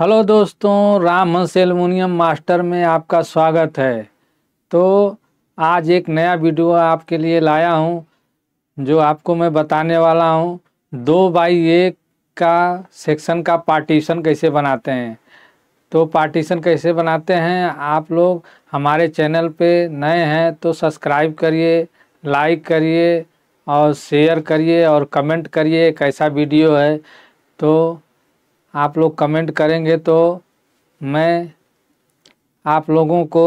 hello दोस्तों राम हंस aluminium master में आपका स्वागत है तो आज एक नया वीडियो आपके लिए लाया हूं जो आपको मैं बताने वाला हूं दो बाई एक का सेक्शन का पार्टीशन कैसे बनाते हैं तो पार्टीशन कैसे बनाते हैं आप लोग हमारे चैनल पे नए हैं तो सब्सक्राइब करिए लाइक करिए और शेयर करिए और कमेंट करिए कैसा वीडियो है तो आप लोग कमेंट करेंगे तो मैं आप लोगों को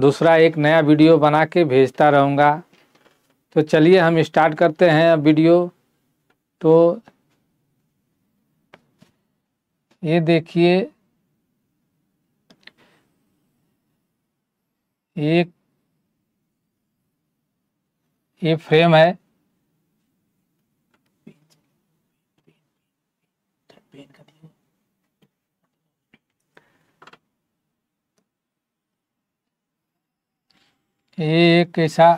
दूसरा एक नया वीडियो बना के भेजता रहूँगा तो चलिए हम स्टार्ट करते हैं वीडियो तो ये देखिए एक ये फ्रेम है ये एक ऐसा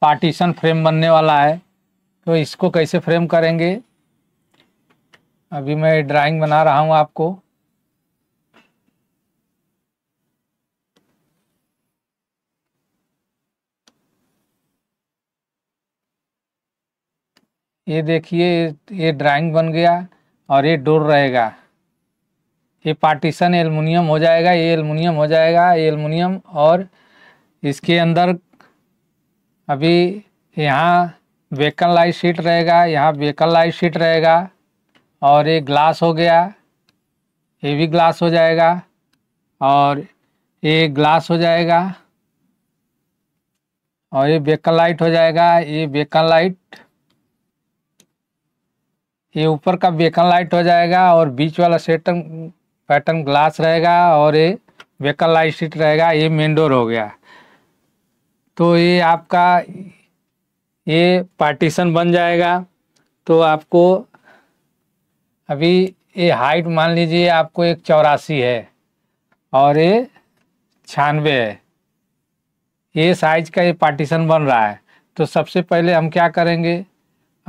पार्टीशन फ्रेम बनने वाला है तो इसको कैसे फ्रेम करेंगे अभी मैं ड्राइंग बना रहा हूँ आपको ये देखिए ये ड्राइंग बन गया और ये डोर रहेगा ये पार्टीशन एलमिनियम हो जाएगा ये एलमिनियम हो जाएगा ये एलमिनियम और इसके अंदर अभी यहाँ वेकल लाइट शीट रहेगा यहाँ वेकल लाइट शीट रहेगा और ये ग्लास हो गया ये भी ग्लास हो जाएगा और ये ग्लास हो जाएगा और ये बेकन लाइट हो जाएगा ये बेकन लाइट ये ऊपर का बेकन लाइट हो जाएगा और बीच वाला सेटन पैटर्न ग्लास रहेगा और ये बेकन लाइट सीट रहेगा ये मेन डोर हो गया तो ये आपका ये पार्टीशन बन जाएगा तो आपको अभी ये हाइट मान लीजिए आपको एक चौरासी है और ये छियानवे है ये साइज का ये पार्टीशन बन रहा है तो सबसे पहले हम क्या करेंगे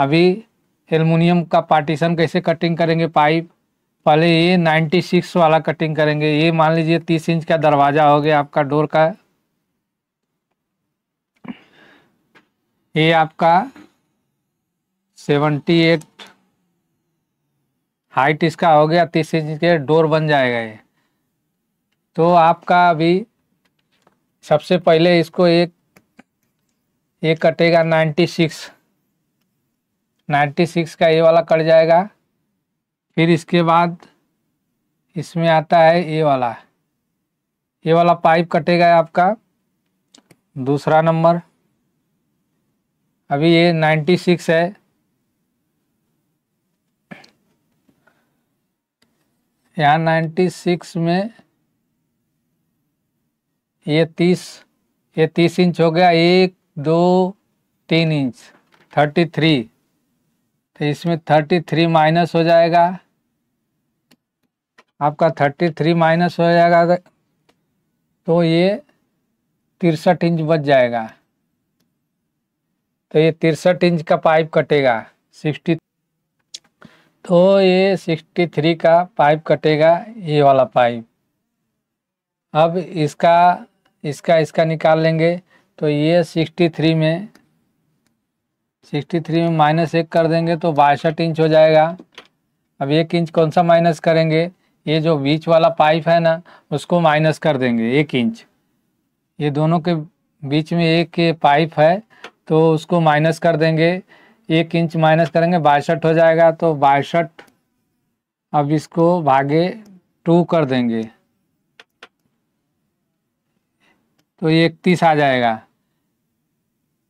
अभी एलमिनियम का पार्टीशन कैसे कटिंग करेंगे पाइप पहले ये 96 वाला कटिंग करेंगे ये मान लीजिए 30 इंच का दरवाज़ा हो गया आपका डोर का ये आपका सेवेंटी एट हाइट इसका हो गया तीस इंच के डोर बन जाएगा ये तो आपका अभी सबसे पहले इसको एक एक कटेगा नाइन्टी सिक्स नाइन्टी सिक्स का ये वाला कट जाएगा फिर इसके बाद इसमें आता है ये वाला ये वाला पाइप कटेगा आपका दूसरा नंबर अभी ये नाइन्टी सिक्स है यहाँ नाइन्टी सिक्स में ये तीस ये तीस इंच हो गया एक दो तीन इंच थर्टी थ्री तो इसमें थर्टी थ्री माइनस हो जाएगा आपका थर्टी थ्री माइनस हो जाएगा तो ये तिरसठ इंच बच जाएगा तो ये तिरसठ इंच का पाइप कटेगा सिक्सटी तो ये सिक्सटी थ्री का पाइप कटेगा ये वाला पाइप अब इसका इसका इसका निकाल लेंगे तो ये सिक्सटी थ्री में सिक्सटी थ्री में माइनस एक कर देंगे तो बासठ इंच हो जाएगा अब एक इंच कौन सा माइनस करेंगे ये जो बीच वाला पाइप है ना उसको माइनस कर देंगे एक इंच ये दोनों के बीच में एक पाइप है तो उसको माइनस कर देंगे एक इंच माइनस करेंगे बासठ हो जाएगा तो बासठ अब इसको भागे टू कर देंगे तो ये इकतीस आ जाएगा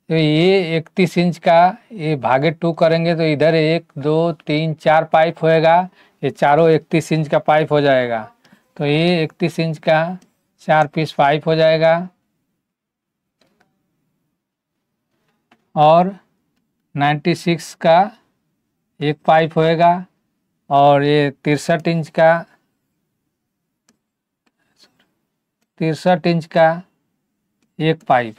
तो ये इकतीस इंच का ये भागे टू करेंगे तो इधर एक दो तीन चार पाइप होएगा ये चारों इकतीस इंच का पाइप हो जाएगा तो ये इकतीस इंच का चार पीस पाइप हो जाएगा और 96 का एक पाइप होएगा और ये तिरसठ इंच का तिरसठ इंच का एक पाइप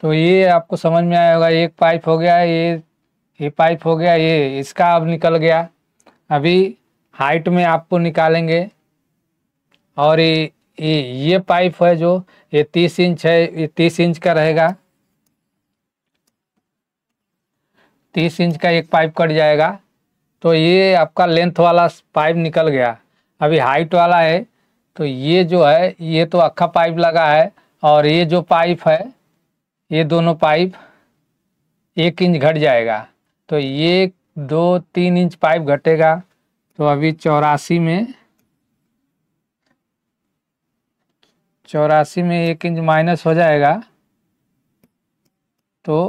तो ये आपको समझ में आया होगा एक पाइप हो गया ये ये पाइप हो गया ये इसका अब निकल गया अभी हाइट में आपको निकालेंगे और ये ये, ये पाइप है जो ये तीस इंच है ये तीस इंच का रहेगा तीस इंच का एक पाइप कट जाएगा तो ये आपका लेंथ वाला पाइप निकल गया अभी हाइट वाला है तो ये जो है ये तो अक्खा पाइप लगा है और ये जो पाइप है ये दोनों पाइप एक इंच घट जाएगा तो ये दो तीन इंच पाइप घटेगा तो अभी चौरासी में चौरासी में एक इंच माइनस हो जाएगा तो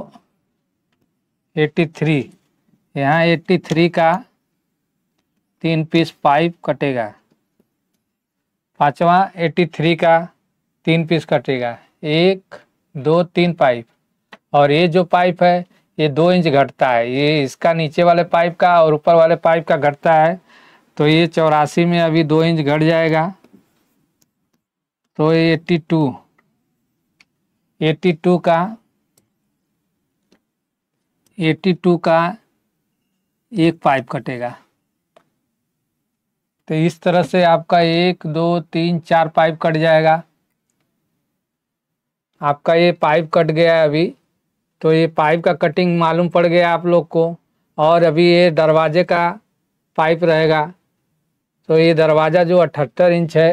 एट्टी थ्री यहाँ एट्टी थ्री का तीन पीस पाइप कटेगा पाँचवा एट्टी थ्री का तीन पीस कटेगा एक दो तीन पाइप और ये जो पाइप है ये दो इंच घटता है ये इसका नीचे वाले पाइप का और ऊपर वाले पाइप का घटता है तो ये चौरासी में अभी दो इंच घट जाएगा तो ये एट्टी टू एट्टी टू का एट्टी टू का एक पाइप कटेगा तो इस तरह से आपका एक दो तीन चार पाइप कट जाएगा आपका ये पाइप कट गया है अभी तो ये पाइप का कटिंग मालूम पड़ गया आप लोग को और अभी ये दरवाजे का पाइप रहेगा तो ये दरवाज़ा जो अठहत्तर इंच है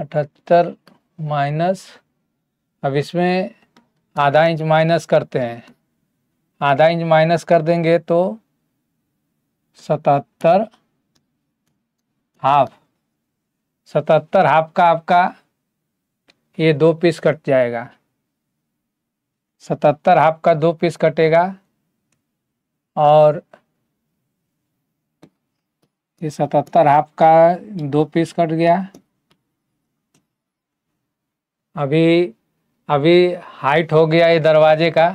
अठहत्तर माइनस अब इसमें आधा इंच माइनस करते हैं आधा इंच माइनस कर देंगे तो सतहत्तर हाफ सतहत्तर हाफ का आपका ये दो पीस कट जाएगा सतहत्तर हाफ का दो पीस कटेगा और ये सतहत्तर हाफ का दो पीस कट गया अभी अभी हाइट हो गया ये दरवाजे का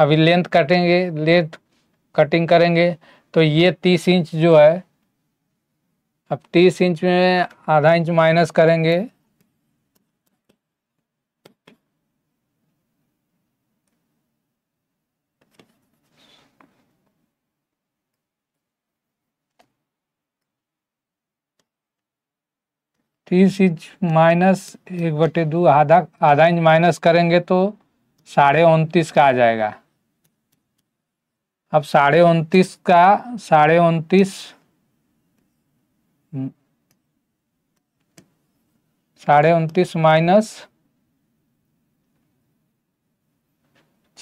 अभी लेंथ कटेंगे लेंथ कटिंग करेंगे तो ये तीस इंच जो है अब तीस इंच में आधा इंच माइनस करेंगे तीस इंच माइनस एक बटे दो आधा आधा इंच माइनस करेंगे तो साढ़े उनतीस का आ जाएगा अब साढ़े उनतीस का साढ़े उनतीस हम्म, साढ़े उनतीस माइनस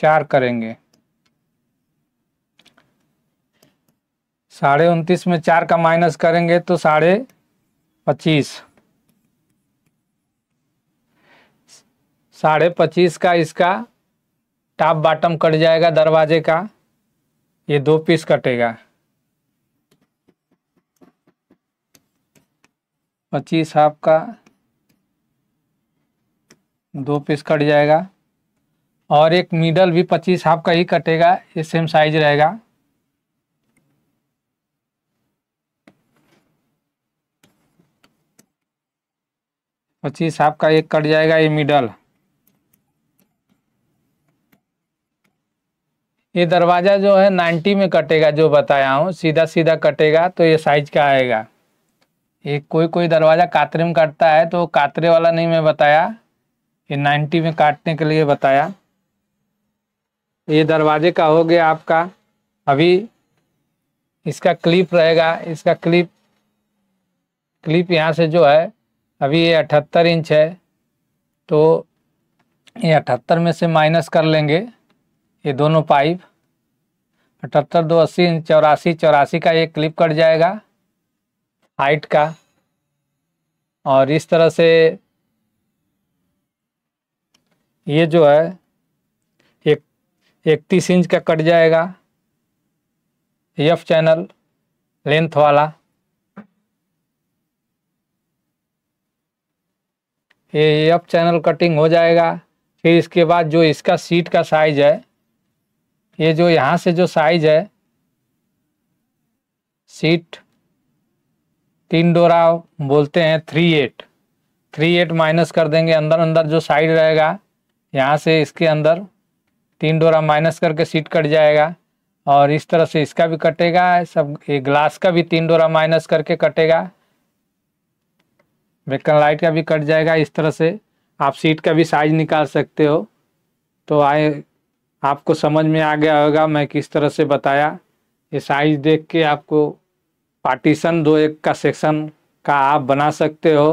चार करेंगे साढ़े उनतीस में चार का माइनस करेंगे तो साढ़े पच्चीस साढ़े पच्चीस का इसका टॉप बॉटम कट जाएगा दरवाजे का ये दो पीस कटेगा पच्चीस हाफ का दो पीस कट जाएगा और एक मिडल भी पच्चीस हाफ का ही कटेगा ये सेम साइज रहेगा पच्चीस हाफ का एक कट जाएगा ये मिडल ये दरवाज़ा जो है नाइन्टी में कटेगा जो बताया हूँ सीधा सीधा कटेगा तो ये साइज का आएगा ये कोई कोई दरवाज़ा कातरे में काटता है तो कातरे वाला नहीं मैं बताया ये नाइन्टी में काटने के लिए बताया ये दरवाजे का हो गया आपका अभी इसका क्लिप रहेगा इसका क्लिप क्लिप यहाँ से जो है अभी ये अठहत्तर इंच है तो ये अठहत्तर में से माइनस कर लेंगे ये दोनों पाइप अठहत्तर दो अस्सी चौरासी चौरासी का एक क्लिप कट जाएगा हाइट का और इस तरह से ये जो है एक इकतीस इंच का कट जाएगा एफ चैनल लेंथ वाला ये एफ चैनल कटिंग हो जाएगा फिर इसके बाद जो इसका सीट का साइज है ये जो यहाँ से जो साइज है सीट तीन डोरा बोलते हैं three eight three eight minus कर देंगे अंदर अंदर जो साइड रहेगा यहाँ से इसके अंदर तीन डोरा माइनस करके सीट कट जाएगा और इस तरह से इसका भी कटेगा सब ये ग्लास का भी तीन डोरा माइनस करके कटेगा बेकन लाइट का भी कट जाएगा इस तरह से आप सीट का भी साइज निकाल सकते हो तो आए आपको समझ में आ गया होगा मैं किस तरह से बताया ये साइज देख के आपको पार्टीशन दो एक का सेक्शन का आप बना सकते हो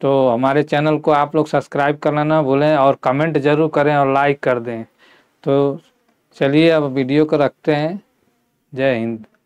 तो हमारे चैनल को आप लोग सब्सक्राइब करना ना भूलें और कमेंट ज़रूर करें और लाइक कर दें तो चलिए अब वीडियो को रखते हैं जय हिंद